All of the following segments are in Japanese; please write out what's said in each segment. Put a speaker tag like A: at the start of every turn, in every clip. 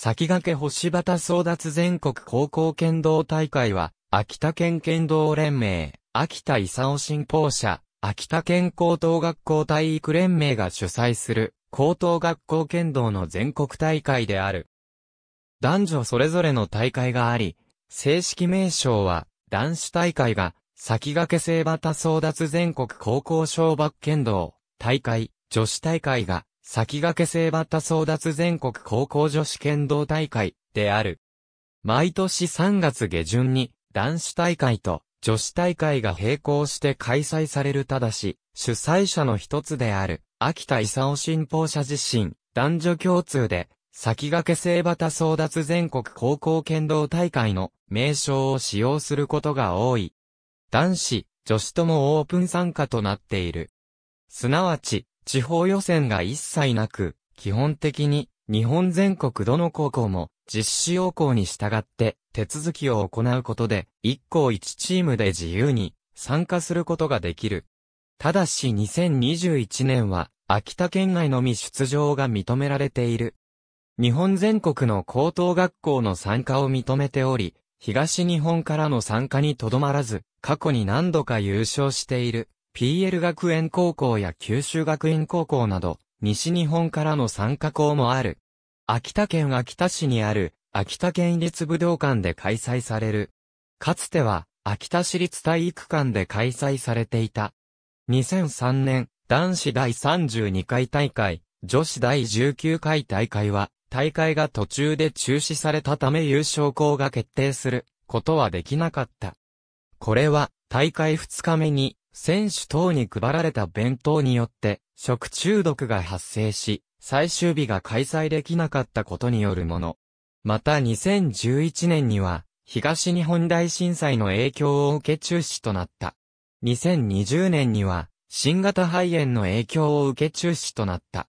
A: 先駆け星畑争奪全国高校剣道大会は、秋田県剣道連盟、秋田勲信奉社、秋田県高等学校体育連盟が主催する、高等学校剣道の全国大会である。男女それぞれの大会があり、正式名称は、男子大会が、先駆け星畑争奪全国高校小学剣道大会、女子大会が、先駆け性バッタ争奪全国高校女子剣道大会である。毎年3月下旬に男子大会と女子大会が並行して開催されるただし、主催者の一つである秋田勲信奉者自身、男女共通で先駆け性バタ争奪全国高校剣道大会の名称を使用することが多い。男子、女子ともオープン参加となっている。すなわち、地方予選が一切なく、基本的に日本全国どの高校も実施要項に従って手続きを行うことで、1校1チームで自由に参加することができる。ただし2021年は秋田県外のみ出場が認められている。日本全国の高等学校の参加を認めており、東日本からの参加にとどまらず、過去に何度か優勝している。PL 学園高校や九州学院高校など、西日本からの参加校もある。秋田県秋田市にある、秋田県立武道館で開催される。かつては、秋田市立体育館で開催されていた。2003年、男子第32回大会、女子第19回大会は、大会が途中で中止されたため優勝校が決定することはできなかった。これは、大会2日目に、選手等に配られた弁当によって食中毒が発生し、最終日が開催できなかったことによるもの。また2011年には、東日本大震災の影響を受け中止となった。2020年には、新型肺炎の影響を受け中止となった。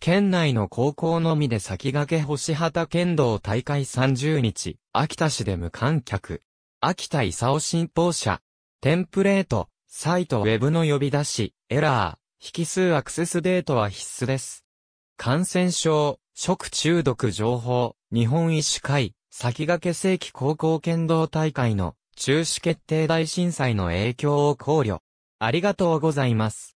A: 県内の高校のみで先駆け星畑剣道大会30日、秋田市で無観客。秋田勲信奉者。テンプレート。サイトウェブの呼び出し、エラー、引数アクセスデートは必須です。感染症、食中毒情報、日本医師会、先駆け世紀高校剣道大会の中止決定大震災の影響を考慮。ありがとうございます。